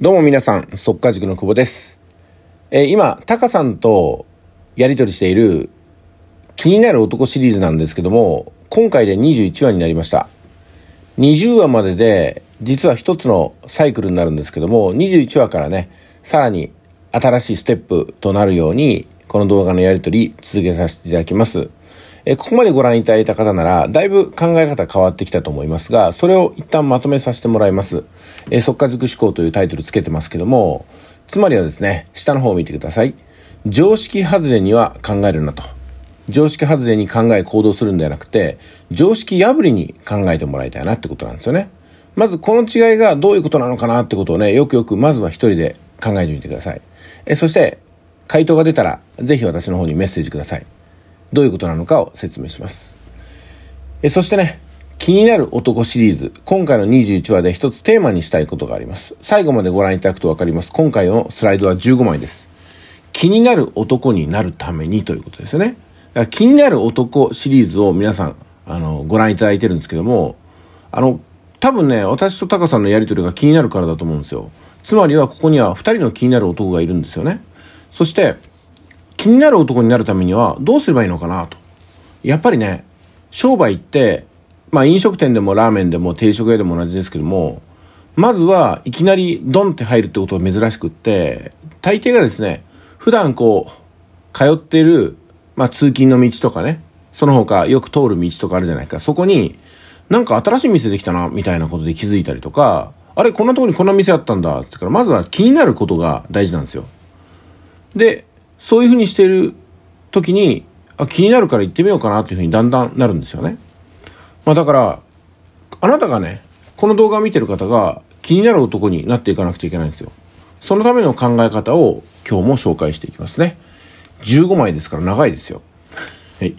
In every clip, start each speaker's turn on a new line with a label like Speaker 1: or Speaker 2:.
Speaker 1: どうも皆さん、速稼塾の久保です。えー、今、タカさんとやりとりしている気になる男シリーズなんですけども、今回で21話になりました。20話までで、実は一つのサイクルになるんですけども、21話からね、さらに新しいステップとなるように、この動画のやりとり続けさせていただきます。えここまでご覧いただいた方なら、だいぶ考え方変わってきたと思いますが、それを一旦まとめさせてもらいます。え速化塾思考というタイトルつけてますけども、つまりはですね、下の方を見てください。常識外れには考えるなと。常識外れに考え行動するんではなくて、常識破りに考えてもらいたいなってことなんですよね。まずこの違いがどういうことなのかなってことをね、よくよくまずは一人で考えてみてください。えそして、回答が出たら、ぜひ私の方にメッセージください。どういうことなのかを説明します。えそしてね、気になる男シリーズ、今回の21話で一つテーマにしたいことがあります。最後までご覧いただくとわかります。今回のスライドは15枚です。気になる男になるためにということですよね。だから気になる男シリーズを皆さん、あの、ご覧いただいてるんですけども、あの、多分ね、私とタカさんのやりとりが気になるからだと思うんですよ。つまりはここには2人の気になる男がいるんですよね。そして、気になる男になるためにはどうすればいいのかなと。やっぱりね、商売って、まあ飲食店でもラーメンでも定食屋でも同じですけども、まずはいきなりドンって入るってことは珍しくって、大抵がですね、普段こう、通ってる、まあ通勤の道とかね、その他よく通る道とかあるじゃないか、そこに、なんか新しい店できたな、みたいなことで気づいたりとか、あれ、こんなとこにこんな店あったんだ、ってから、まずは気になることが大事なんですよ。で、そういうふうにしている時に、あ、気になるから行ってみようかなというふうにだんだんなるんですよね。まあだから、あなたがね、この動画を見てる方が気になる男になっていかなくちゃいけないんですよ。そのための考え方を今日も紹介していきますね。15枚ですから長いですよ。はい。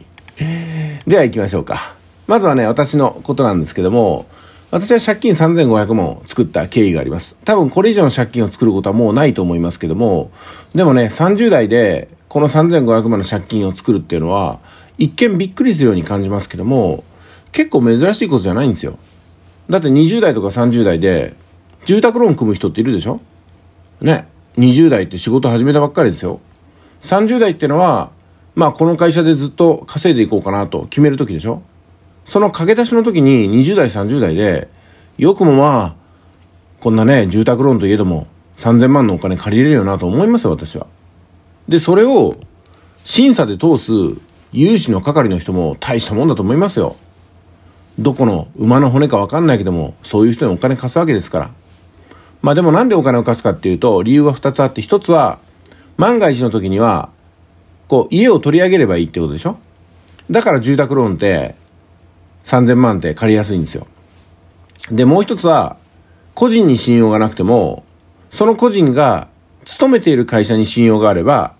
Speaker 1: では行きましょうか。まずはね、私のことなんですけども、私は借金3500を作った経緯があります。多分これ以上の借金を作ることはもうないと思いますけども、でもね、30代でこの3500万の借金を作るっていうのは、一見びっくりするように感じますけども、結構珍しいことじゃないんですよ。だって20代とか30代で、住宅ローン組む人っているでしょね。20代って仕事始めたばっかりですよ。30代ってのは、まあこの会社でずっと稼いでいこうかなと決める時でしょその駆け出しの時に20代、30代で、よくもまあ、こんなね、住宅ローンといえども、3000万のお金借りれるよなと思いますよ、私は。で、それを、審査で通す融資の係の人も大したもんだと思いますよ。どこの馬の骨かわかんないけども、そういう人にお金貸すわけですから。まあでもなんでお金を貸すかっていうと、理由は2つあって、1つは、万が一の時には、こう、家を取り上げればいいってことでしょだから住宅ローンって、3000万って借りやすいんですよ。で、もう一つは、個人に信用がなくても、その個人が勤めている会社に信用があれば、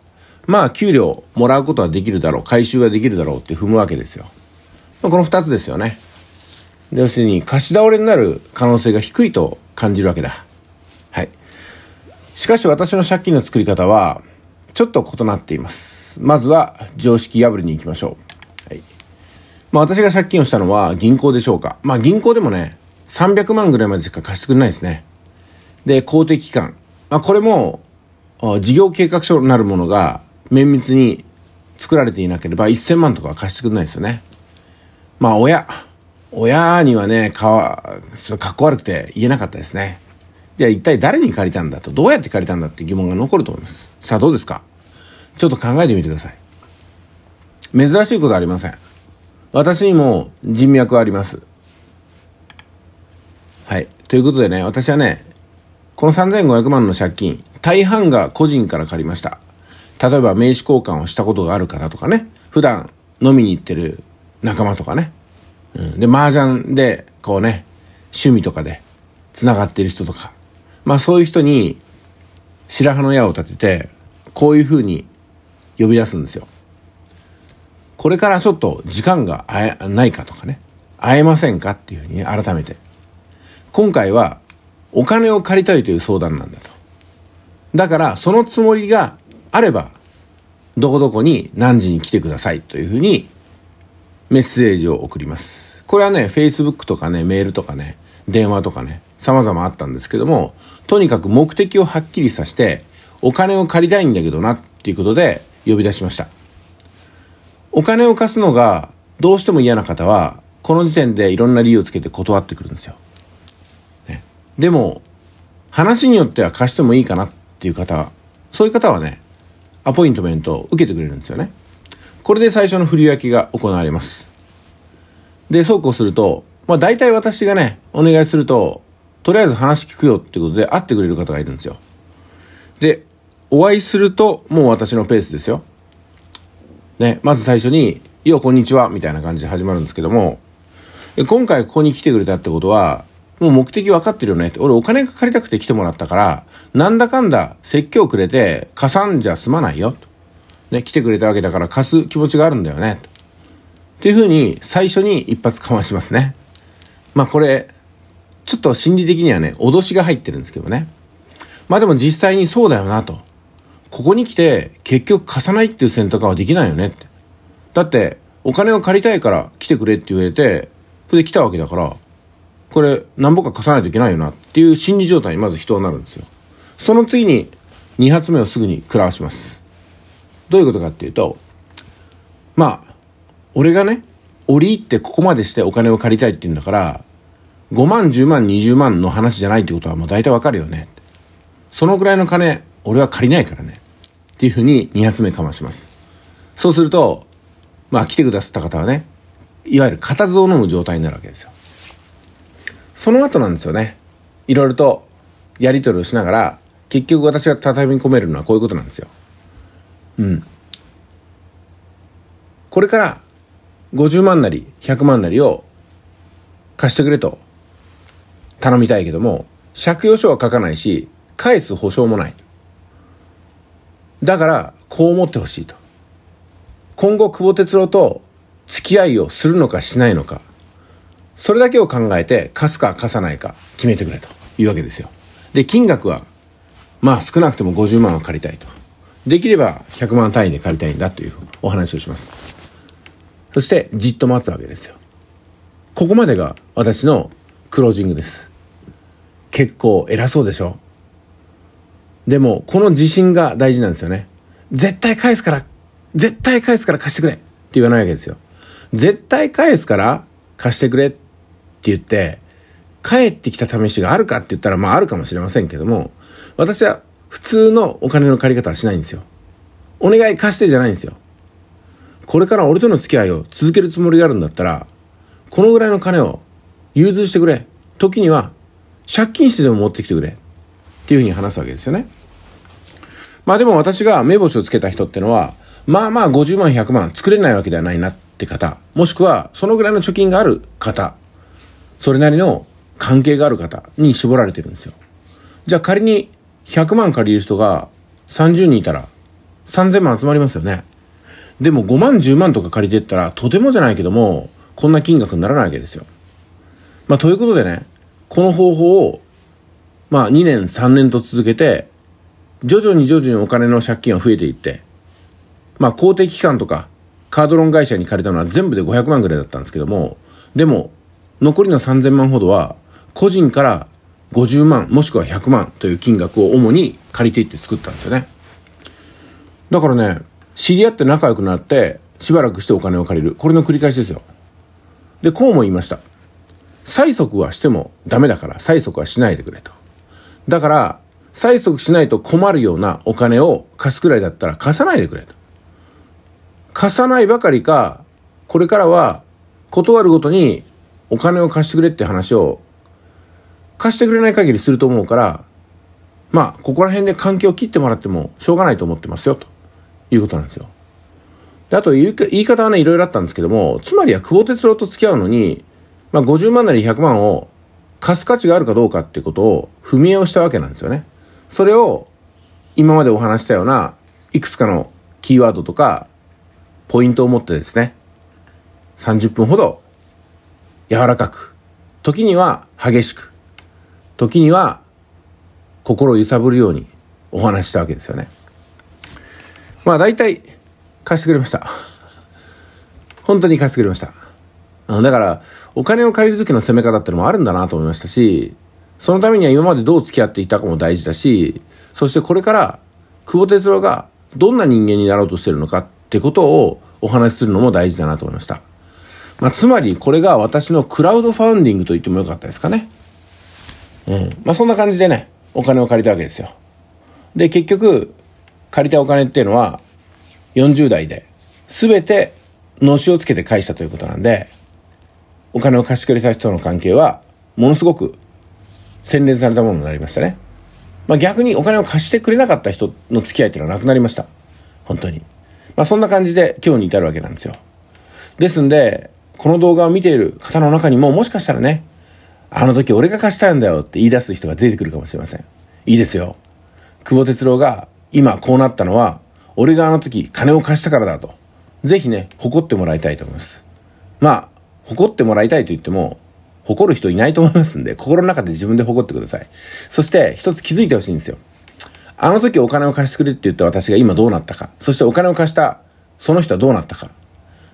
Speaker 1: まあ、給料もらうことはできるだろう、回収ができるだろうって踏むわけですよ。まあ、この二つですよね。要するに、貸し倒れになる可能性が低いと感じるわけだ。はい。しかし私の借金の作り方は、ちょっと異なっています。まずは、常識破りに行きましょう。まあ私が借金をしたのは銀行でしょうか。まあ銀行でもね、300万ぐらいまでしか貸してくれないですね。で、公的機関。まあこれも、事業計画書なるものが綿密に作られていなければ1000万とかは貸してくれないですよね。まあ親。親にはね、か、わ、かっこ悪くて言えなかったですね。じゃあ一体誰に借りたんだと、どうやって借りたんだって疑問が残ると思います。さあどうですかちょっと考えてみてください。珍しいことありません。私にも人脈はあります。はい。ということでね、私はね、この3500万の借金、大半が個人から借りました。例えば名刺交換をしたことがある方とかね、普段飲みに行ってる仲間とかね、うん、で、麻雀で、こうね、趣味とかで繋がってる人とか、まあそういう人に白羽の矢を立てて、こういう風に呼び出すんですよ。これからちょっと時間がないかとかね、会えませんかっていうふうに、ね、改めて。今回は、お金を借りたいという相談なんだと。だから、そのつもりがあれば、どこどこに何時に来てくださいというふうに、メッセージを送ります。これはね、Facebook とかね、メールとかね、電話とかね、様々あったんですけども、とにかく目的をはっきりさせて、お金を借りたいんだけどなっていうことで呼び出しました。お金を貸すのがどうしても嫌な方は、この時点でいろんな理由をつけて断ってくるんですよ。ね、でも、話によっては貸してもいいかなっていう方は、そういう方はね、アポイントメントを受けてくれるんですよね。これで最初の振り分けが行われます。で、そうこうすると、まあ大体私がね、お願いすると、とりあえず話聞くよってことで会ってくれる方がいるんですよ。で、お会いすると、もう私のペースですよ。ね、まず最初に、ようこんにちは、みたいな感じで始まるんですけども、今回ここに来てくれたってことは、もう目的分かってるよねって、俺お金が借りたくて来てもらったから、なんだかんだ説教くれて、貸さんじゃ済まないよ、と。ね、来てくれたわけだから貸す気持ちがあるんだよね、と。っていうふうに、最初に一発かましますね。まあこれ、ちょっと心理的にはね、脅しが入ってるんですけどね。まあでも実際にそうだよな、と。ここに来て結局貸さないっていう選択はできないよねって。だって、お金を借りたいから来てくれって言われて、それで来たわけだから、これ何ぼか貸さないといけないよなっていう心理状態にまず人はなるんですよ。その次に2発目をすぐに食らわします。どういうことかっていうと、まあ、俺がね、折り入ってここまでしてお金を借りたいって言うんだから、5万、10万、20万の話じゃないってことはもう大体わかるよね。そのぐらいの金俺は借りないからね。っていうふうに2発目かまします。そうすると、まあ来てくださった方はね、いわゆる固唾を飲む状態になるわけですよ。その後なんですよね。いろいろとやり取りをしながら、結局私が畳み込めるのはこういうことなんですよ。うん。これから50万なり100万なりを貸してくれと頼みたいけども、借用書は書かないし、返す保証もない。だからこう思ってほしいと今後久保哲郎と付き合いをするのかしないのかそれだけを考えて貸すか貸さないか決めてくれというわけですよで金額はまあ少なくても50万は借りたいとできれば100万単位で借りたいんだというお話をしますそしてじっと待つわけですよここまでが私のクロージングです結構偉そうでしょでも、この自信が大事なんですよね。絶対返すから、絶対返すから貸してくれって言わないわけですよ。絶対返すから貸してくれって言って、帰ってきた試しがあるかって言ったら、まああるかもしれませんけども、私は普通のお金の借り方はしないんですよ。お願い貸してじゃないんですよ。これから俺との付き合いを続けるつもりがあるんだったら、このぐらいの金を融通してくれ。時には、借金してでも持ってきてくれ。っていうふうに話すわけですよね。まあでも私が目星をつけた人ってのは、まあまあ50万、100万作れないわけではないなって方、もしくはそのぐらいの貯金がある方、それなりの関係がある方に絞られてるんですよ。じゃあ仮に100万借りる人が30人いたら3000万集まりますよね。でも5万10万とか借りてったらとてもじゃないけどもこんな金額にならないわけですよ。まあということでね、この方法をまあ2年3年と続けて徐々に徐々にお金の借金は増えていって、まあ公的機関とかカードローン会社に借りたのは全部で500万ぐらいだったんですけども、でも残りの3000万ほどは個人から50万もしくは100万という金額を主に借りていって作ったんですよね。だからね、知り合って仲良くなってしばらくしてお金を借りる。これの繰り返しですよ。で、こうも言いました。催促はしてもダメだから催促はしないでくれと。だから、催促しないと困るようなお金を貸すくらいだったら貸さないでくれと。貸さないばかりか、これからは断るごとにお金を貸してくれって話を貸してくれない限りすると思うから、まあ、ここら辺で関係を切ってもらってもしょうがないと思ってますよ、ということなんですよ。であと言い方はね、いろいろあったんですけども、つまりは久保哲郎と付き合うのに、まあ50万なり100万を貸す価値があるかどうかってことを踏み絵をしたわけなんですよね。それを今までお話したようないくつかのキーワードとかポイントを持ってですね、30分ほど柔らかく、時には激しく、時には心を揺さぶるようにお話したわけですよね。まあ大体貸してくれました。本当に貸してくれました。だからお金を借りる時の攻め方ってのもあるんだなと思いましたし、そのためには今までどう付き合っていたかも大事だし、そしてこれから久保哲郎がどんな人間になろうとしてるのかってことをお話しするのも大事だなと思いました。まあ、つまりこれが私のクラウドファウンディングと言ってもよかったですかね。うん。まあ、そんな感じでね、お金を借りたわけですよ。で、結局、借りたお金っていうのは40代で全てのしをつけて返したということなんで、お金を貸してくれた人の関係はものすごく洗練されたものになりましたね。まあ、逆にお金を貸してくれなかった人の付き合いっていうのはなくなりました。本当に。まあ、そんな感じで今日に至るわけなんですよ。ですんで、この動画を見ている方の中にももしかしたらね、あの時俺が貸したんだよって言い出す人が出てくるかもしれません。いいですよ。久保哲郎が今こうなったのは、俺があの時金を貸したからだと。ぜひね、誇ってもらいたいと思います。まあ、誇ってもらいたいと言っても、誇る人いないと思いますんで、心の中で自分で誇ってください。そして、一つ気づいてほしいんですよ。あの時お金を貸してくれって言った私が今どうなったか。そしてお金を貸した、その人はどうなったか。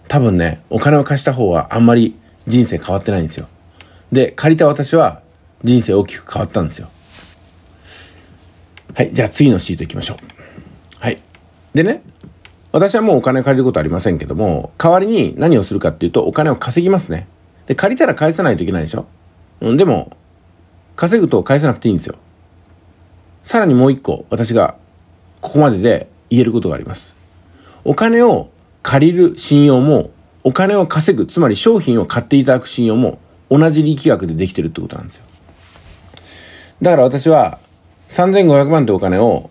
Speaker 1: 多分ね、お金を貸した方はあんまり人生変わってないんですよ。で、借りた私は人生大きく変わったんですよ。はい、じゃあ次のシート行きましょう。はい。でね、私はもうお金を借りることありませんけども、代わりに何をするかっていうとお金を稼ぎますね。で、借りたら返さないといけないでしょうん、でも、稼ぐと返さなくていいんですよ。さらにもう一個、私がここまでで言えることがあります。お金を借りる信用も、お金を稼ぐ、つまり商品を買っていただく信用も、同じ力学でできてるってことなんですよ。だから私は、3500万というお金を、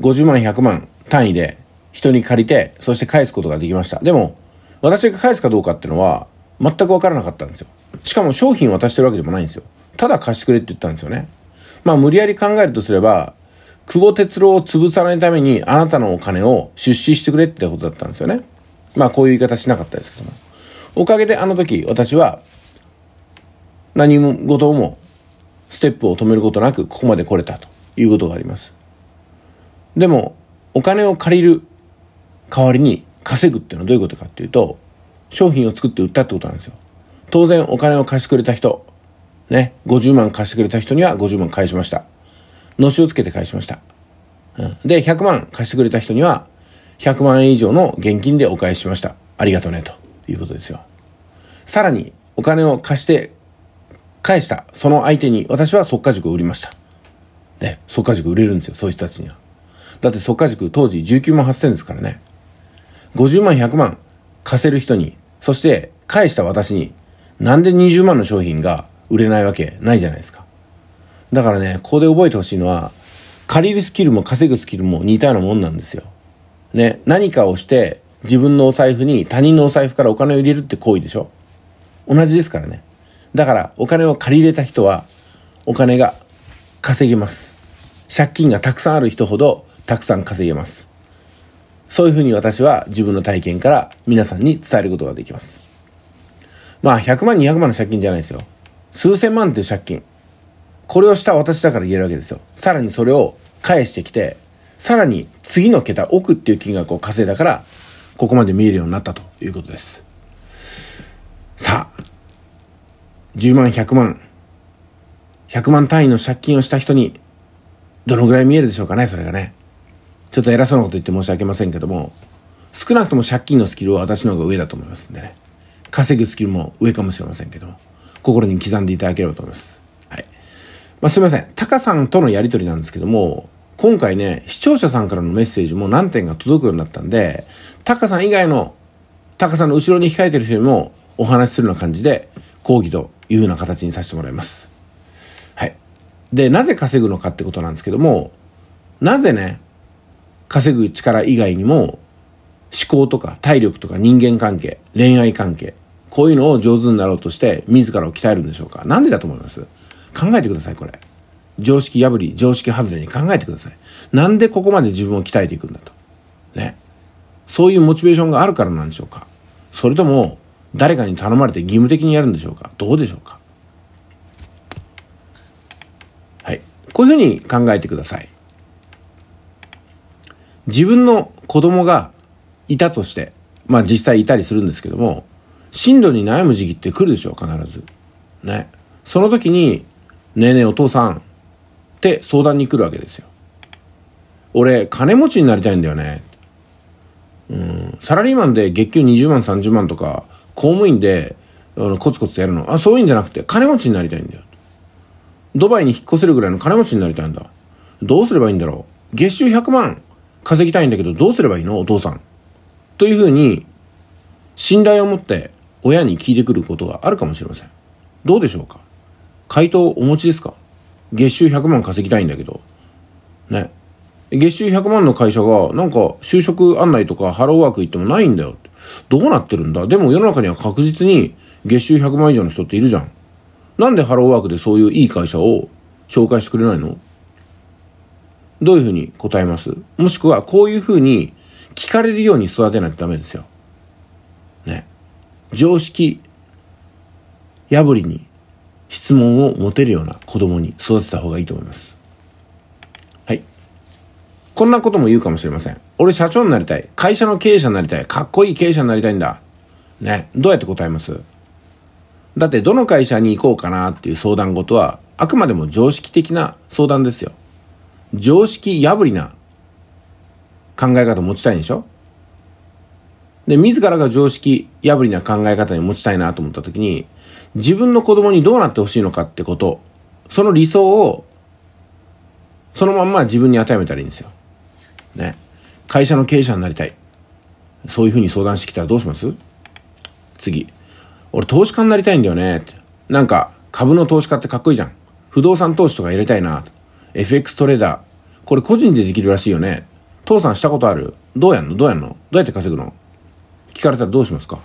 Speaker 1: 50万、100万単位で人に借りて、そして返すことができました。でも、私が返すかどうかっていうのは、全く分からなかったんですよ。しかも商品渡してるわけでもないんですよ。ただ貸してくれって言ったんですよね。まあ無理やり考えるとすれば、久保哲郎を潰さないためにあなたのお金を出資してくれってことだったんですよね。まあこういう言い方しなかったですけども。おかげであの時私は何事もステップを止めることなくここまで来れたということがあります。でもお金を借りる代わりに稼ぐっていうのはどういうことかっていうと商品を作って売ったってことなんですよ。当然お金を貸してくれた人、ね、50万貸してくれた人には50万返しました。のしをつけて返しました。うん、で、100万貸してくれた人には、100万円以上の現金でお返ししました。ありがとうね、ということですよ。さらに、お金を貸して返した、その相手に私は即価塾を売りました。ね、即価塾売れるんですよ、そういう人たちには。だって即価塾当時19万8000ですからね。50万、100万貸せる人に、そして返した私に、なんで20万の商品が売れないわけないじゃないですか。だからね、ここで覚えてほしいのは、借りるスキルも稼ぐスキルも似たようなもんなんですよ。ね、何かをして自分のお財布に他人のお財布からお金を入れるって行為でしょ同じですからね。だからお金を借り入れた人はお金が稼げます。借金がたくさんある人ほどたくさん稼げます。そういうふうに私は自分の体験から皆さんに伝えることができます。まあ、100万、200万の借金じゃないですよ。数千万という借金。これをした私だから言えるわけですよ。さらにそれを返してきて、さらに次の桁、億っていう金額を稼いだから、ここまで見えるようになったということです。さあ、10万、100万、100万単位の借金をした人に、どのぐらい見えるでしょうかね、それがね。ちょっと偉そうなこと言って申し訳ませんけども、少なくとも借金のスキルは私の方が上だと思いますんでね。稼ぐスキルも上かもしれませんけども、心に刻んでいただければと思います。はい。まあ、すいません。タカさんとのやりとりなんですけども、今回ね、視聴者さんからのメッセージも何点か届くようになったんで、タカさん以外の、タカさんの後ろに控えてる人にもお話しするような感じで、講義というふうな形にさせてもらいます。はい。で、なぜ稼ぐのかってことなんですけども、なぜね、稼ぐ力以外にも、思考とか体力とか人間関係、恋愛関係、こういうのを上手になろうとして、自らを鍛えるんでしょうかなんでだと思います考えてください、これ。常識破り、常識外れに考えてください。なんでここまで自分を鍛えていくんだと。ね。そういうモチベーションがあるからなんでしょうかそれとも、誰かに頼まれて義務的にやるんでしょうかどうでしょうかはい。こういうふうに考えてください。自分の子供がいたとして、まあ実際いたりするんですけども、進路に悩む時期って来るでしょ、必ず。ね。その時に、ねえねえお父さんって相談に来るわけですよ。俺、金持ちになりたいんだよね。うん、サラリーマンで月給20万30万とか、公務員であのコツコツやるの。あ、そういうんじゃなくて、金持ちになりたいんだよ。ドバイに引っ越せるぐらいの金持ちになりたいんだ。どうすればいいんだろう。月収100万。稼ぎたいんだけどどうすればいいのお父さん。というふうに、信頼を持って親に聞いてくることがあるかもしれません。どうでしょうか回答お持ちですか月収100万稼ぎたいんだけど。ね。月収100万の会社が、なんか就職案内とかハローワーク行ってもないんだよ。どうなってるんだでも世の中には確実に月収100万以上の人っているじゃん。なんでハローワークでそういういい会社を紹介してくれないのどういうふうに答えますもしくは、こういうふうに聞かれるように育てないとダメですよ。ね。常識破りに質問を持てるような子供に育てた方がいいと思います。はい。こんなことも言うかもしれません。俺社長になりたい。会社の経営者になりたい。かっこいい経営者になりたいんだ。ね。どうやって答えますだってどの会社に行こうかなっていう相談事は、あくまでも常識的な相談ですよ。常識破りな考え方を持ちたいんでしょで、自らが常識破りな考え方に持ちたいなと思った時に、自分の子供にどうなってほしいのかってこと、その理想を、そのまんま自分に当てはめたらいいんですよ。ね。会社の経営者になりたい。そういうふうに相談してきたらどうします次。俺投資家になりたいんだよね。なんか、株の投資家ってかっこいいじゃん。不動産投資とか入れたいな。FX トレーダー。これ個人でできるらしいよね。父さんしたことあるどうやんのどうやんのどうやって稼ぐの聞かれたらどうしますか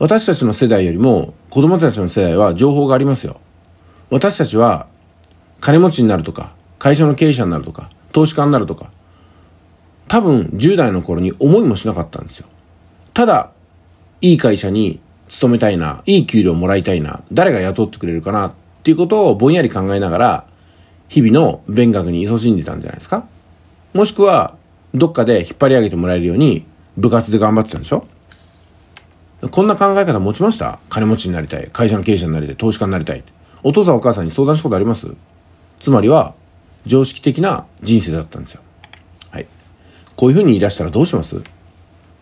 Speaker 1: 私たちの世代よりも子供たちの世代は情報がありますよ。私たちは金持ちになるとか、会社の経営者になるとか、投資家になるとか、多分10代の頃に思いもしなかったんですよ。ただ、いい会社に勤めたいな、いい給料もらいたいな、誰が雇ってくれるかなっていうことをぼんやり考えながら日々の勉学に勤しんでたんじゃないですかもしくは、どっかで引っ張り上げてもらえるように、部活で頑張ってたんでしょこんな考え方持ちました金持ちになりたい。会社の経営者になりたい。投資家になりたい。お父さんお母さんに相談したことありますつまりは、常識的な人生だったんですよ。はい。こういうふうに言い出したらどうしますっ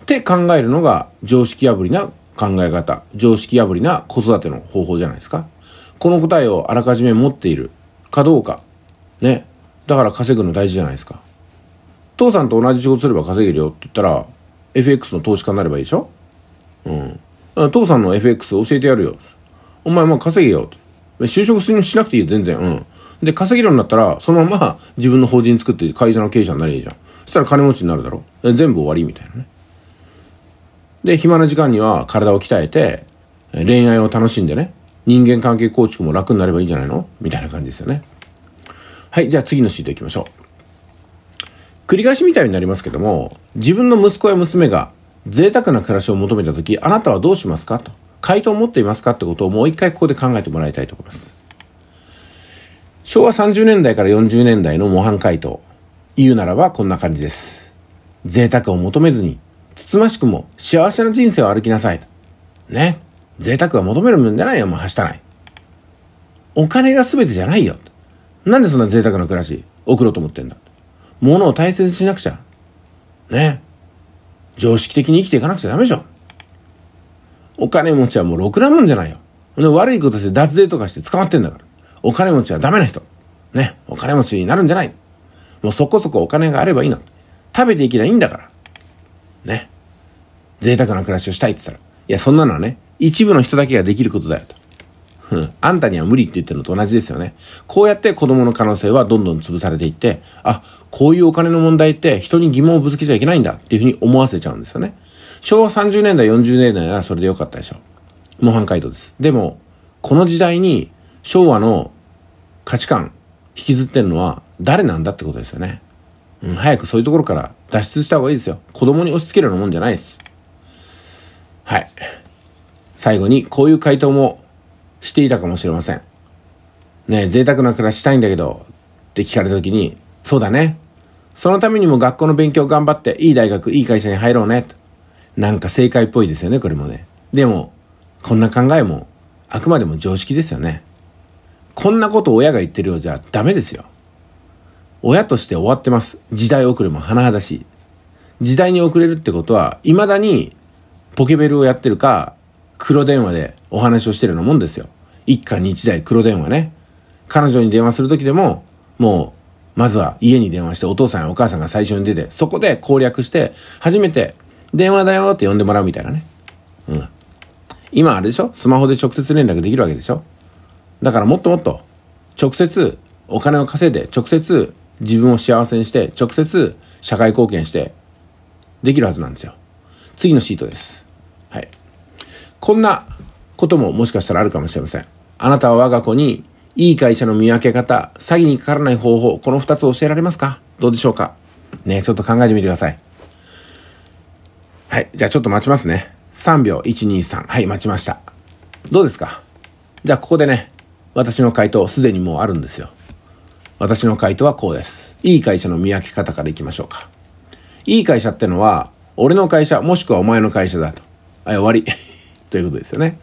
Speaker 1: て考えるのが常識破りな考え方、常識破りな子育ての方法じゃないですか。この答えをあらかじめ持っているかどうかね。だから稼ぐの大事じゃないですか。父さんと同じ仕事すれば稼げるよって言ったら、FX の投資家になればいいでしょうん。父さんの FX 教えてやるよ。お前もう稼げよ。就職しなくていいよ、全然。うん。で、稼げるようになったら、そのまま自分の法人作って会社の経営者になりゃいいじゃん。そしたら金持ちになるだろ。全部終わりみたいなね。で、暇な時間には体を鍛えて、恋愛を楽しんでね、人間関係構築も楽になればいいんじゃないのみたいな感じですよね。はい、じゃあ次のシート行きましょう。繰り返しみたいになりますけども、自分の息子や娘が贅沢な暮らしを求めたとき、あなたはどうしますかと。回答を持っていますかってことをもう一回ここで考えてもらいたいと思います。昭和30年代から40年代の模範回答。言うならばこんな感じです。贅沢を求めずに、つつましくも幸せな人生を歩きなさい。ね。贅沢は求めるもんじゃないよ、もうはしたない。お金が全てじゃないよ。なんでそんな贅沢な暮らし送ろうと思ってんだ。物を大切にしなくちゃ。ね。常識的に生きていかなくちゃダメでしょ。お金持ちはもうろくなもんじゃないよ。で悪いことして脱税とかして捕まってんだから。お金持ちはダメな人。ね。お金持ちになるんじゃない。もうそこそこお金があればいいの。食べていけばいいんだから。ね。贅沢な暮らしをしたいって言ったら。いや、そんなのはね、一部の人だけができることだよと。うん。あんたには無理って言ってるのと同じですよね。こうやって子供の可能性はどんどん潰されていって、あ、こういうお金の問題って人に疑問をぶつけちゃいけないんだっていうふうに思わせちゃうんですよね。昭和30年代、40年代ならそれでよかったでしょ。模範解答です。でも、この時代に昭和の価値観引きずってるのは誰なんだってことですよね。うん、早くそういうところから脱出した方がいいですよ。子供に押し付けるようなもんじゃないです。はい。最後に、こういう回答もしていたかもしれません。ね贅沢な暮らししたいんだけど、って聞かれた時に、そうだね。そのためにも学校の勉強頑張って、いい大学、いい会社に入ろうね。となんか正解っぽいですよね、これもね。でも、こんな考えも、あくまでも常識ですよね。こんなこと親が言ってるようじゃダメですよ。親として終わってます。時代遅れも甚だしい。時代に遅れるってことは、未だにポケベルをやってるか、黒電話でお話をしてるようなもんですよ。一家に一台黒電話ね。彼女に電話するときでも、もう、まずは家に電話してお父さんやお母さんが最初に出て、そこで攻略して、初めて、電話だよって呼んでもらうみたいなね。うん。今あれでしょスマホで直接連絡できるわけでしょだからもっともっと、直接お金を稼いで、直接自分を幸せにして、直接社会貢献して、できるはずなんですよ。次のシートです。はい。こんなことももしかしたらあるかもしれません。あなたは我が子に、いい会社の見分け方、詐欺にかからない方法、この二つ教えられますかどうでしょうかね、ちょっと考えてみてください。はい、じゃあちょっと待ちますね。3秒、1、2、3。はい、待ちました。どうですかじゃあここでね、私の回答、すでにもうあるんですよ。私の回答はこうです。いい会社の見分け方からいきましょうか。いい会社ってのは、俺の会社、もしくはお前の会社だと。はい、終わり。ということですよね。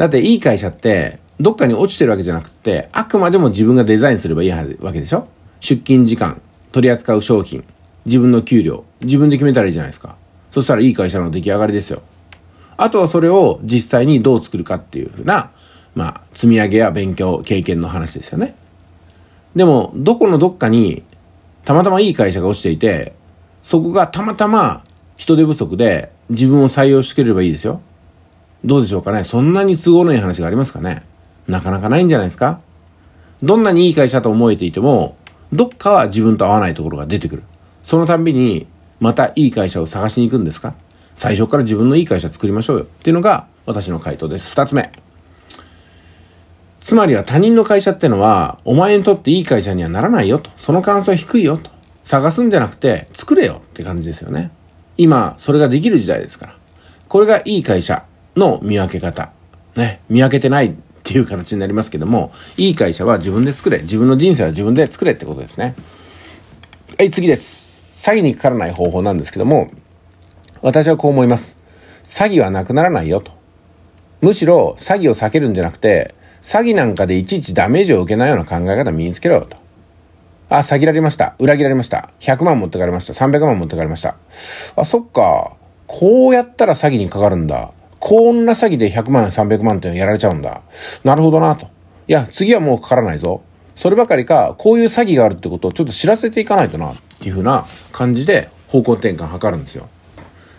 Speaker 1: だっていい会社って、どっかに落ちてるわけじゃなくて、あくまでも自分がデザインすればいいわけでしょ出勤時間、取り扱う商品、自分の給料、自分で決めたらいいじゃないですか。そしたらいい会社の出来上がりですよ。あとはそれを実際にどう作るかっていうふうな、まあ、積み上げや勉強、経験の話ですよね。でも、どこのどっかに、たまたまいい会社が落ちていて、そこがたまたま人手不足で自分を採用してくれればいいですよ。どうでしょうかね。そんなに都合のいい話がありますかね。なかなかないんじゃないですかどんなにいい会社と思えていても、どっかは自分と合わないところが出てくる。そのたんびに、またいい会社を探しに行くんですか最初から自分のいい会社作りましょうよ。っていうのが私の回答です。二つ目。つまりは他人の会社ってのは、お前にとっていい会社にはならないよと。その感想は低いよと。探すんじゃなくて、作れよって感じですよね。今、それができる時代ですから。これがいい会社の見分け方。ね、見分けてないっていう形になりますけども、いい会社は自分で作れ。自分の人生は自分で作れってことですね。はい、次です。詐欺にかからない方法なんですけども、私はこう思います。詐欺はなくならないよと。むしろ詐欺を避けるんじゃなくて、詐欺なんかでいちいちダメージを受けないような考え方身につけろよと。あ、詐欺られました。裏切られました。100万持ってかれました。300万持ってかれました。あ、そっか。こうやったら詐欺にかかるんだ。こんな詐欺で100万、300万ってやられちゃうんだ。なるほどなと。いや、次はもうかからないぞ。そればかりか、こういう詐欺があるってことをちょっと知らせていかないとな、っていうふうな感じで方向転換を図るんですよ。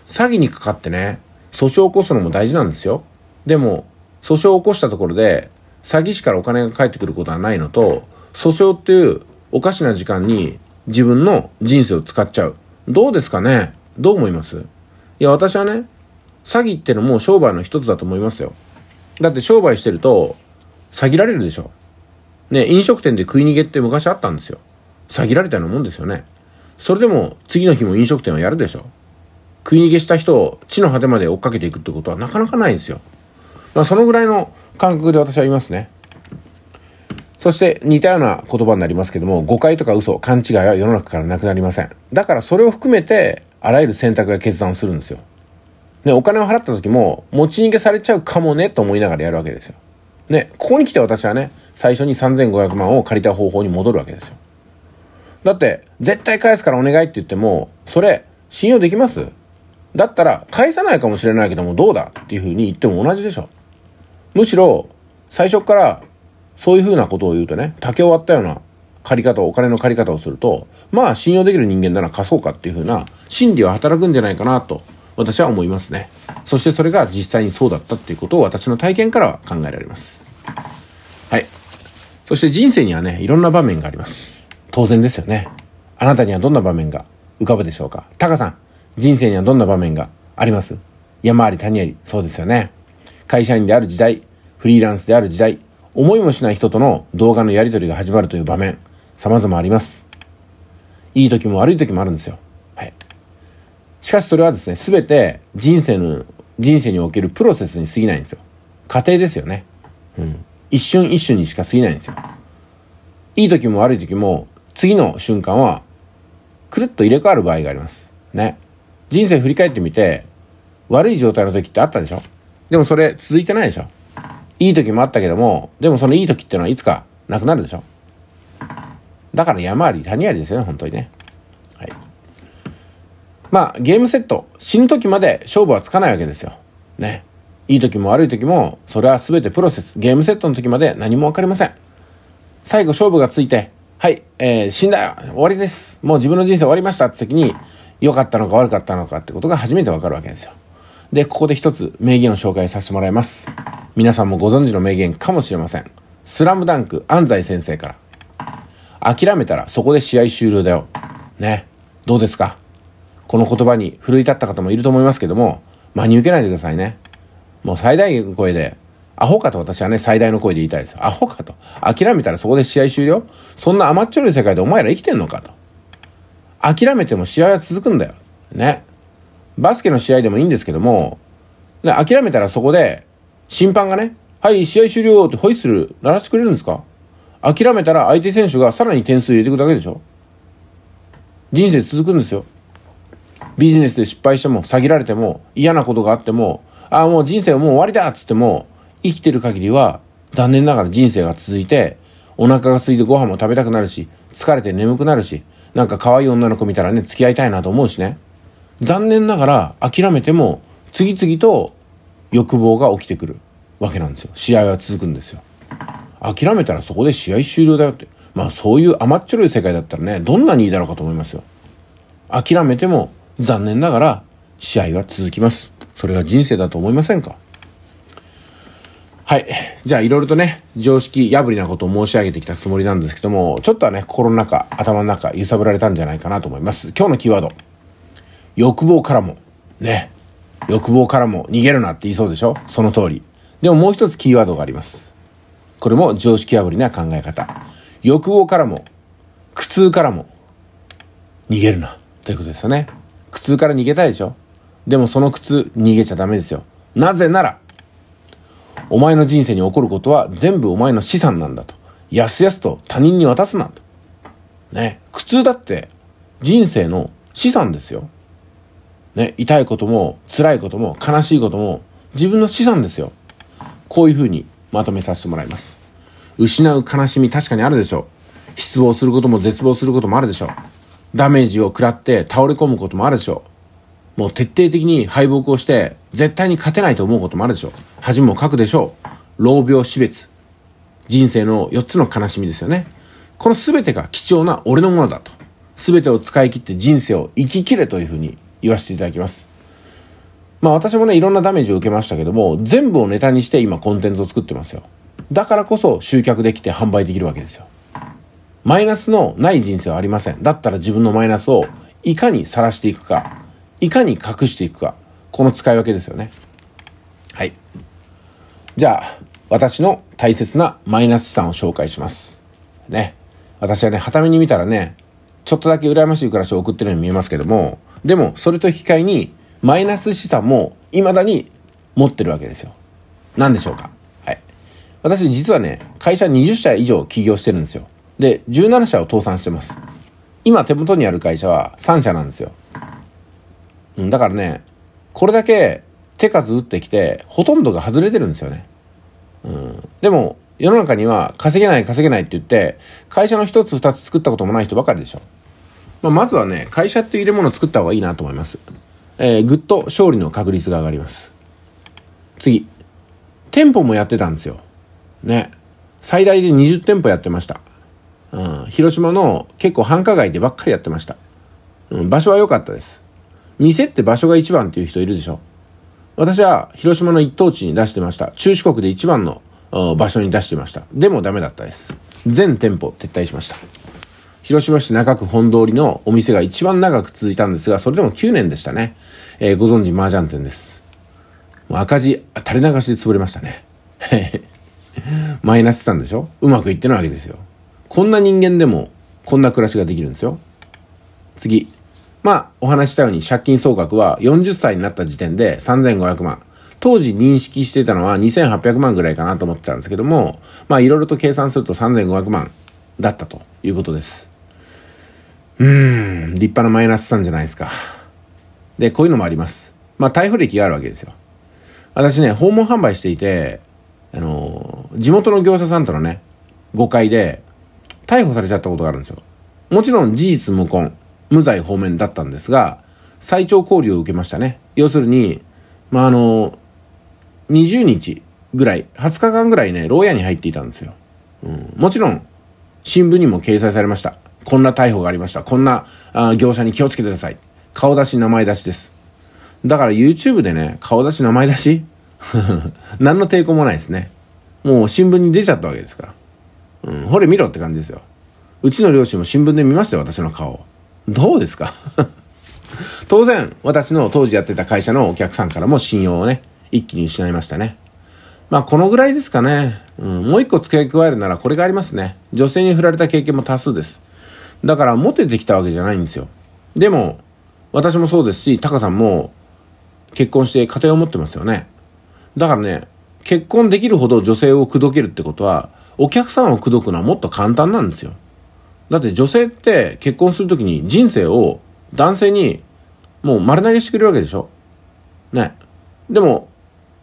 Speaker 1: 詐欺にかかってね、訴訟を起こすのも大事なんですよ。でも、訴訟を起こしたところで、詐欺師からお金が返ってくることはないのと、訴訟っていうおかしな時間に自分の人生を使っちゃう。どうですかねどう思いますいや、私はね、詐欺ってのも商売の一つだと思いますよ。だって商売してると、詐欺られるでしょ。ね、飲食店で食い逃げって昔あったんですよ。詐欺られたようなもんですよね。それでも、次の日も飲食店はやるでしょ。食い逃げした人を地の果てまで追っかけていくってことはなかなかないんですよ。まあ、そのぐらいの感覚で私はいますね。そして似たような言葉になりますけども、誤解とか嘘、勘違いは世の中からなくなりません。だからそれを含めて、あらゆる選択や決断をするんですよ。ね、お金を払った時も、持ち逃げされちゃうかもね、と思いながらやるわけですよ。ね、ここに来て私はね、最初に3500万を借りた方法に戻るわけですよ。だって、絶対返すからお願いって言っても、それ、信用できますだったら、返さないかもしれないけども、どうだっていうふうに言っても同じでしょ。むしろ、最初から、そういうふうなことを言うとね、竹終わったような借り方、お金の借り方をすると、まあ、信用できる人間なら貸そうかっていうふうな、心理は働くんじゃないかなと私は思いますね。そしてそれが実際にそうだったっていうことを私の体験からは考えられます。はい。そして人生にはね、いろんな場面があります。当然ですよね。あなたにはどんな場面が浮かぶでしょうかタカさん、人生にはどんな場面があります山あり谷あり、そうですよね。会社員である時代、フリーランスである時代、思いもしない人との動画のやり取りが始まるという場面、様々あります。いい時も悪い時もあるんですよ。しかしそれはですね、すべて人生の、人生におけるプロセスに過ぎないんですよ。過程ですよね。うん。一瞬一瞬にしか過ぎないんですよ。いい時も悪い時も、次の瞬間は、くるっと入れ替わる場合があります。ね。人生振り返ってみて、悪い状態の時ってあったでしょでもそれ続いてないでしょいい時もあったけども、でもそのいい時ってのはいつかなくなるでしょだから山あり谷ありですよね、本当にね。まあ、ゲームセット、死ぬ時まで勝負はつかないわけですよ。ね。いい時も悪い時も、それは全てプロセス。ゲームセットの時まで何も分かりません。最後勝負がついて、はい、えー、死んだよ終わりですもう自分の人生終わりましたって時に、良かったのか悪かったのかってことが初めてわかるわけですよ。で、ここで一つ名言を紹介させてもらいます。皆さんもご存知の名言かもしれません。スラムダンク安西先生から。諦めたらそこで試合終了だよ。ね。どうですかこの言葉に奮い立った方もいると思いますけども、真に受けないでくださいね。もう最大限の声で、アホかと私はね、最大の声で言いたいです。アホかと。諦めたらそこで試合終了そんな甘っちょろい世界でお前ら生きてんのかと。諦めても試合は続くんだよ。ね。バスケの試合でもいいんですけども、ね、諦めたらそこで、審判がね、はい、試合終了ってホイッスル鳴らしてくれるんですか諦めたら相手選手がさらに点数入れていくだけでしょ人生続くんですよ。ビジネスで失敗しても、詐欺られても、嫌なことがあっても、ああ、もう人生はもう終わりだって言っても、生きてる限りは、残念ながら人生が続いて、お腹が空いてご飯も食べたくなるし、疲れて眠くなるし、なんか可愛い女の子見たらね、付き合いたいなと思うしね。残念ながら諦めても、次々と欲望が起きてくるわけなんですよ。試合は続くんですよ。諦めたらそこで試合終了だよって。まあそういう甘っちょろい世界だったらね、どんなにいいだろうかと思いますよ。諦めても残念ながら試合は続きます。それが人生だと思いませんかはい。じゃあ、いろいろとね、常識破りなことを申し上げてきたつもりなんですけども、ちょっとはね、心の中、頭の中、揺さぶられたんじゃないかなと思います。今日のキーワード。欲望からも。ね。欲望からも逃げるなって言いそうでしょその通り。でももう一つキーワードがあります。これも常識破りな考え方。欲望からも、苦痛からも、逃げるな。ということですよね。痛から逃げたいでしょでもその苦痛、逃げちゃダメですよ。なぜなら、お前の人生に起こることは全部お前の資産なんだと。やすやすと他人に渡すなと。ね。苦痛だって人生の資産ですよ。ね。痛いことも辛いことも悲しいことも自分の資産ですよ。こういうふうにまとめさせてもらいます。失う悲しみ確かにあるでしょう。失望することも絶望することもあるでしょう。ダメージを食らって倒れ込むこともあるでしょう。もう徹底的に敗北をして、絶対に勝てないと思うこともあるでしょう。恥もかくでしょう。老病死別。人生の4つの悲しみですよね。この全てが貴重な俺のものだと。全てを使い切って人生を生き切れというふうに言わせていただきます。まあ私もね、いろんなダメージを受けましたけども、全部をネタにして今コンテンツを作ってますよ。だからこそ集客できて販売できるわけですよ。マイナスのない人生はありません。だったら自分のマイナスをいかに晒していくか、いかに隠していくか、この使い分けですよね。はい。じゃあ、私の大切なマイナス資産を紹介します。ね。私はね、はために見たらね、ちょっとだけ羨ましい暮らしを送ってるように見えますけども、でも、それと引き換えに、マイナス資産も未だに持ってるわけですよ。何でしょうかはい。私、実はね、会社20社以上起業してるんですよ。で、17社を倒産してます。今手元にある会社は3社なんですよ。だからね、これだけ手数打ってきて、ほとんどが外れてるんですよね。うん。でも、世の中には稼げない稼げないって言って、会社の一つ二つ作ったこともない人ばかりでしょ。まあ、まずはね、会社っていう入れ物を作った方がいいなと思います。えー、ぐっと勝利の確率が上がります。次。店舗もやってたんですよ。ね。最大で20店舗やってました。うん、広島の結構繁華街でばっかりやってました。うん、場所は良かったです。店って場所が一番っていう人いるでしょ。私は広島の一等地に出してました。中四国で一番の場所に出してました。でもダメだったです。全店舗撤退しました。広島市中区本通りのお店が一番長く続いたんですが、それでも9年でしたね。えー、ご存知麻雀店です。赤字、垂れ流しで潰れましたね。マイナス3んでしょうまくいってないわけですよ。こんな人間でもこんな暮らしができるんですよ。次。まあ、お話したように借金総額は40歳になった時点で3500万。当時認識してたのは2800万ぐらいかなと思ってたんですけども、まあいろいろと計算すると3500万だったということです。うーん、立派なマイナスさんじゃないですか。で、こういうのもあります。まあ逮捕歴があるわけですよ。私ね、訪問販売していて、あの、地元の業者さんとのね、誤解で、逮捕されちゃったことがあるんですよ。もちろん事実無根、無罪方面だったんですが、最長考留を受けましたね。要するに、まあ、あの、20日ぐらい、20日間ぐらいね、牢屋に入っていたんですよ。うん、もちろん、新聞にも掲載されました。こんな逮捕がありました。こんなあ業者に気をつけてください。顔出し、名前出しです。だから YouTube でね、顔出し、名前出し 何の抵抗もないですね。もう新聞に出ちゃったわけですから。うん、ほれ見ろって感じですよ。うちの両親も新聞で見ましたよ、私の顔。どうですか 当然、私の当時やってた会社のお客さんからも信用をね、一気に失いましたね。まあ、このぐらいですかね。うん、もう一個付け加えるならこれがありますね。女性に振られた経験も多数です。だから、モテてきたわけじゃないんですよ。でも、私もそうですし、タカさんも結婚して家庭を持ってますよね。だからね、結婚できるほど女性を口説けるってことは、お客さんを口説くのはもっと簡単なんですよ。だって女性って結婚するときに人生を男性にもう丸投げしてくれるわけでしょ。ね。でも、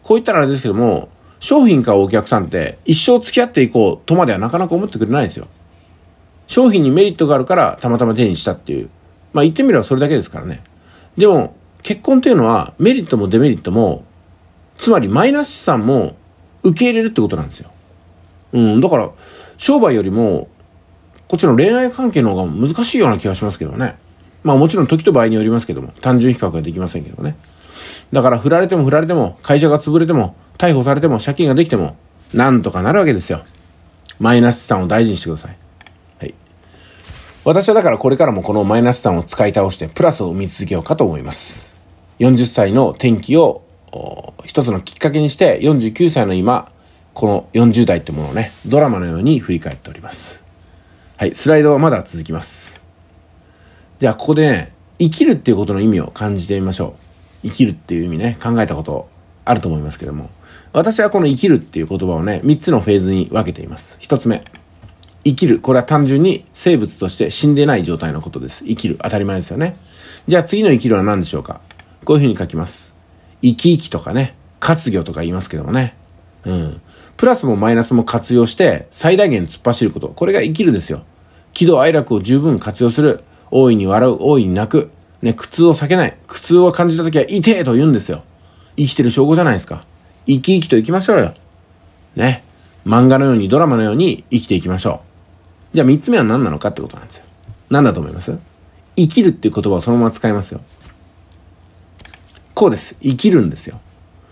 Speaker 1: こう言ったらあれですけども、商品買うお客さんって一生付き合っていこうとまではなかなか思ってくれないんですよ。商品にメリットがあるからたまたま手にしたっていう。まあ言ってみればそれだけですからね。でも、結婚っていうのはメリットもデメリットも、つまりマイナス資産も受け入れるってことなんですよ。うん、だから、商売よりも、こっちの恋愛関係の方が難しいような気がしますけどね。まあもちろん時と場合によりますけども、単純比較はできませんけどね。だから振られても振られても、会社が潰れても、逮捕されても、借金ができても、なんとかなるわけですよ。マイナス資産を大事にしてください。はい。私はだからこれからもこのマイナス資産を使い倒して、プラスを生み続けようかと思います。40歳の転機を、一つのきっかけにして、49歳の今、この40代ってものをね、ドラマのように振り返っております。はい、スライドはまだ続きます。じゃあ、ここでね、生きるっていうことの意味を感じてみましょう。生きるっていう意味ね、考えたことあると思いますけども。私はこの生きるっていう言葉をね、3つのフェーズに分けています。1つ目。生きる。これは単純に生物として死んでない状態のことです。生きる。当たり前ですよね。じゃあ次の生きるは何でしょうかこういうふうに書きます。生き生きとかね、活魚とか言いますけどもね。うん。プラスもマイナスも活用して最大限突っ走ること。これが生きるですよ。喜怒哀楽を十分活用する。大いに笑う、大いに泣く。ね、苦痛を避けない。苦痛を感じた時は痛えと言うんですよ。生きてる証拠じゃないですか。生き生きと生きましょうよ。ね。漫画のようにドラマのように生きていきましょう。じゃあ3つ目は何なのかってことなんですよ。何だと思います生きるっていう言葉をそのまま使いますよ。こうです。生きるんですよ。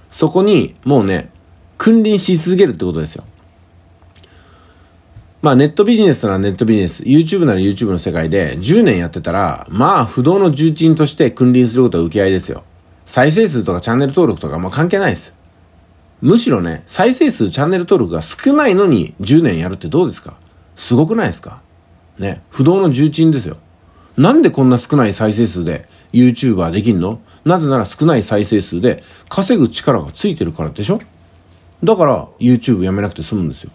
Speaker 1: そこに、もうね、君臨し続けるってことですよ。まあネットビジネスならネットビジネス、YouTube なら YouTube の世界で10年やってたら、まあ不動の重鎮として君臨することは受け合いですよ。再生数とかチャンネル登録とかまあ関係ないです。むしろね、再生数、チャンネル登録が少ないのに10年やるってどうですかすごくないですかね、不動の重鎮ですよ。なんでこんな少ない再生数で YouTuber できんのなぜなら少ない再生数で稼ぐ力がついてるからでしょだから YouTube やめなくて済むんですよ。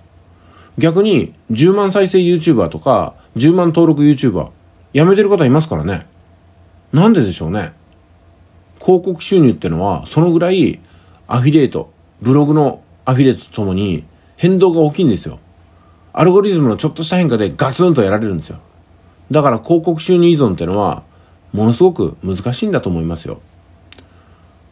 Speaker 1: 逆に10万再生 YouTuber とか10万登録 YouTuber やめてる方いますからね。なんででしょうね。広告収入ってのはそのぐらいアフィリエイト、ブログのアフィリエイトとともに変動が大きいんですよ。アルゴリズムのちょっとした変化でガツンとやられるんですよ。だから広告収入依存ってのはものすごく難しいんだと思いますよ。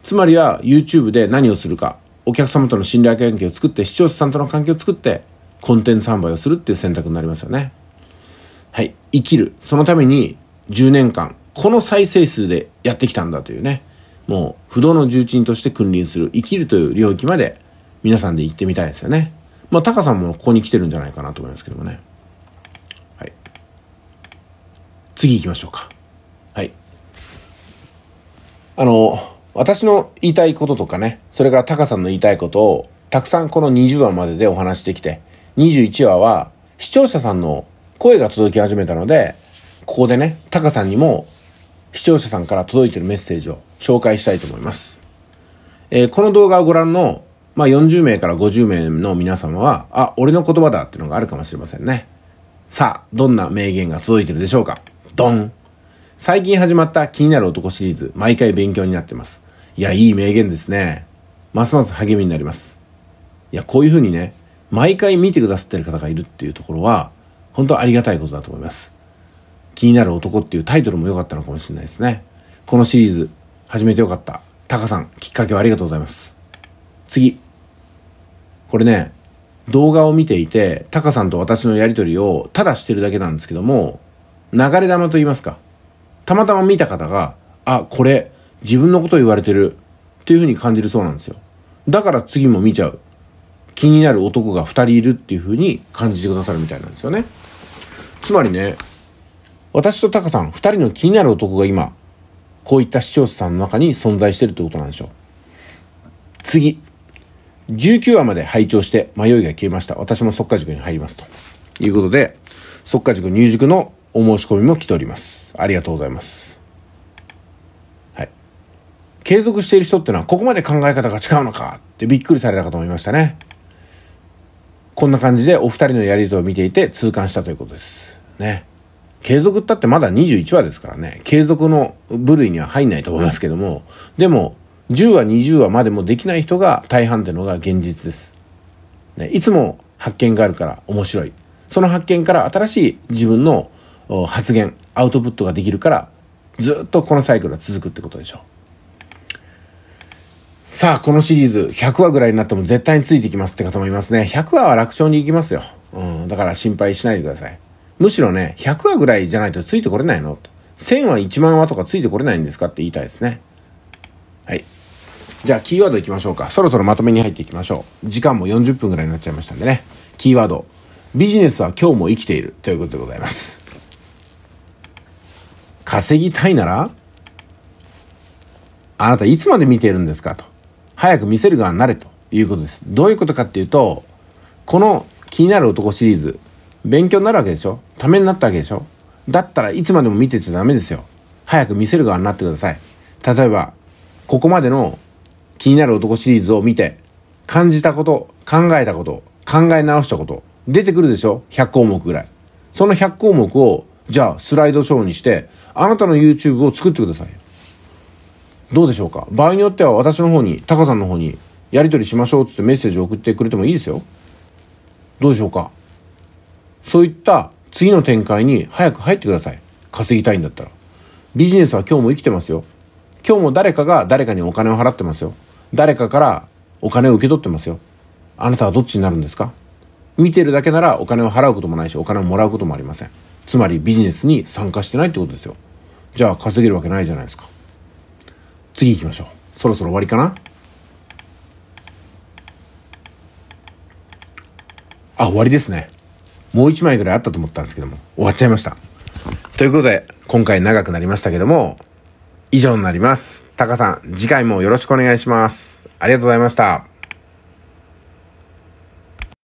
Speaker 1: つまりは YouTube で何をするかお客様との信頼関係を作って視聴者さんとの関係を作ってコンテンツ販売をするっていう選択になりますよね。はい。生きる。そのために10年間、この再生数でやってきたんだというね。もう不動の重鎮として君臨する生きるという領域まで皆さんで行ってみたいですよね。まあ、タカさんもここに来てるんじゃないかなと思いますけどもね。はい。次行きましょうか。はい。あの、私の言いたいこととかね、それからタカさんの言いたいことを、たくさんこの20話まででお話してきて、21話は視聴者さんの声が届き始めたので、ここでね、タカさんにも視聴者さんから届いてるメッセージを紹介したいと思います。えー、この動画をご覧の、まあ、40名から50名の皆様は、あ、俺の言葉だっていうのがあるかもしれませんね。さあ、どんな名言が届いてるでしょうかドン最近始まった気になる男シリーズ、毎回勉強になってます。いや、いい名言ですね。ますます励みになります。いや、こういうふうにね、毎回見てくださってる方がいるっていうところは、本当ありがたいことだと思います。気になる男っていうタイトルも良かったのかもしれないですね。このシリーズ、始めてよかった。タカさん、きっかけをありがとうございます。次。これね、動画を見ていて、タカさんと私のやりとりをただしてるだけなんですけども、流れ玉と言いますか。たまたま見た方が、あ、これ、自分のこと言われてるっていうふうに感じるそうなんですよ。だから次も見ちゃう。気になる男が2人いるっていうふうに感じてくださるみたいなんですよね。つまりね、私とタカさん2人の気になる男が今、こういった視聴者さんの中に存在してるってことなんでしょう。次。19話まで拝聴して迷いが消えました。私も即化塾に入りますと。いうことで、即化塾入塾のお申し込みも来ております。ありがとうございます。継続している人ってのはここまで考え方が違うのかってびっくりされたかと思いましたね。こんな感じでお二人のやりとりを見ていて痛感したということです。ね。継続ったってまだ21話ですからね。継続の部類には入んないと思いますけども、でも10話20話までもできない人が大半ってのが現実です。ね、いつも発見があるから面白い。その発見から新しい自分の発言、アウトプットができるから、ずっとこのサイクルは続くってことでしょう。さあ、このシリーズ、100話ぐらいになっても絶対についてきますって方もいますね。100話は楽勝に行きますよ。うん、だから心配しないでください。むしろね、100話ぐらいじゃないとついてこれないの ?1000 話、1万話とかついてこれないんですかって言いたいですね。はい。じゃあ、キーワードいきましょうか。そろそろまとめに入っていきましょう。時間も40分ぐらいになっちゃいましたんでね。キーワード、ビジネスは今日も生きているということでございます。稼ぎたいならあなたいつまで見てるんですかと。早く見せる側になれということです。どういうことかっていうと、この気になる男シリーズ、勉強になるわけでしょためになったわけでしょだったらいつまでも見てちゃダメですよ。早く見せる側になってください。例えば、ここまでの気になる男シリーズを見て、感じたこと、考えたこと、考え直したこと、出てくるでしょ ?100 項目ぐらい。その100項目を、じゃあスライドショーにして、あなたの YouTube を作ってください。どうでしょうか場合によっては私の方にタカさんの方にやり取りしましょうっつってメッセージを送ってくれてもいいですよどうでしょうかそういった次の展開に早く入ってください稼ぎたいんだったらビジネスは今日も生きてますよ今日も誰かが誰かにお金を払ってますよ誰かからお金を受け取ってますよあなたはどっちになるんですか見てるだけならお金を払うこともないしお金をもらうこともありませんつまりビジネスに参加してないってことですよじゃあ稼げるわけないじゃないですか次行きましょう。そろそろ終わりかなあ、終わりですね。もう一枚ぐらいあったと思ったんですけども、終わっちゃいました。ということで、今回長くなりましたけども、以上になります。タカさん、次回もよろしくお願いします。ありがとうございました。